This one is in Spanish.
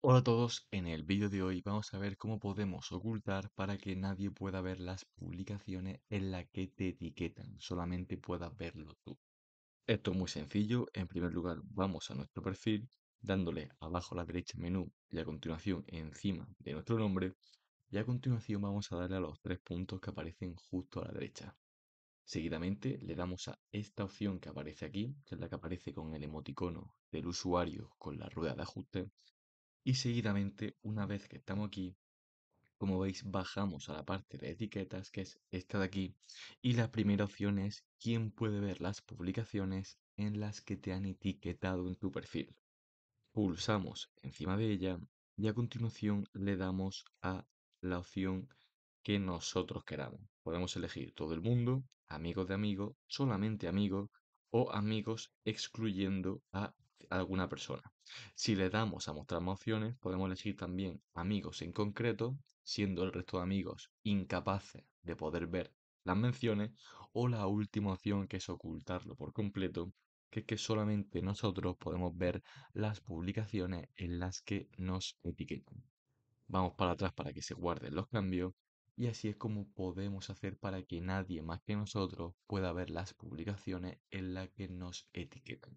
Hola a todos, en el vídeo de hoy vamos a ver cómo podemos ocultar para que nadie pueda ver las publicaciones en las que te etiquetan, solamente puedas verlo tú. Esto es muy sencillo, en primer lugar vamos a nuestro perfil, dándole abajo a la derecha menú y a continuación encima de nuestro nombre, y a continuación vamos a darle a los tres puntos que aparecen justo a la derecha. Seguidamente le damos a esta opción que aparece aquí, que es la que aparece con el emoticono del usuario con la rueda de ajuste, y seguidamente, una vez que estamos aquí, como veis, bajamos a la parte de etiquetas, que es esta de aquí, y la primera opción es quién puede ver las publicaciones en las que te han etiquetado en tu perfil. Pulsamos encima de ella y a continuación le damos a la opción que nosotros queramos. Podemos elegir todo el mundo, amigos de amigos, solamente amigos o amigos excluyendo a alguna persona. Si le damos a mostrar más opciones, podemos elegir también amigos en concreto, siendo el resto de amigos incapaces de poder ver las menciones, o la última opción que es ocultarlo por completo, que es que solamente nosotros podemos ver las publicaciones en las que nos etiquetan. Vamos para atrás para que se guarden los cambios y así es como podemos hacer para que nadie más que nosotros pueda ver las publicaciones en las que nos etiquetan.